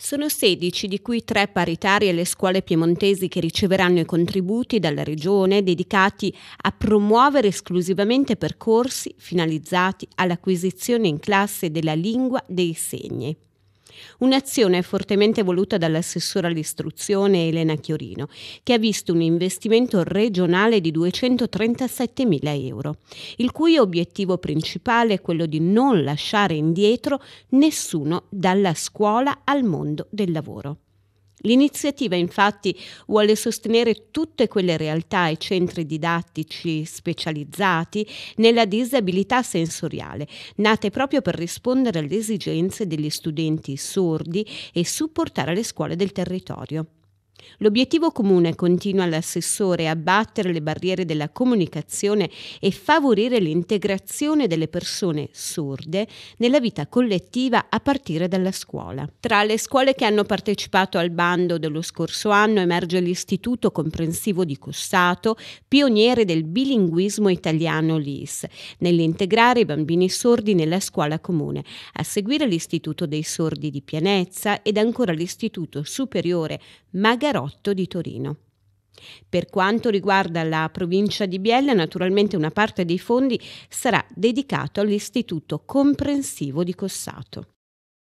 Sono 16, di cui 3 paritari le scuole piemontesi che riceveranno i contributi dalla Regione dedicati a promuovere esclusivamente percorsi finalizzati all'acquisizione in classe della lingua dei segni. Un'azione fortemente voluta dall'assessore all'istruzione Elena Chiorino, che ha visto un investimento regionale di 237 mila euro, il cui obiettivo principale è quello di non lasciare indietro nessuno dalla scuola al mondo del lavoro. L'iniziativa infatti vuole sostenere tutte quelle realtà e centri didattici specializzati nella disabilità sensoriale, nate proprio per rispondere alle esigenze degli studenti sordi e supportare le scuole del territorio. L'obiettivo comune, continua l'assessore, è abbattere le barriere della comunicazione e favorire l'integrazione delle persone sorde nella vita collettiva a partire dalla scuola. Tra le scuole che hanno partecipato al bando dello scorso anno emerge l'Istituto Comprensivo di Cossato, pioniere del bilinguismo italiano LIS, nell'integrare i bambini sordi nella scuola comune, a seguire l'Istituto dei Sordi di Pianezza ed ancora l'Istituto Superiore Magari Interotto di Torino. Per quanto riguarda la provincia di Biella, naturalmente una parte dei fondi sarà dedicato all'Istituto Comprensivo di Cossato.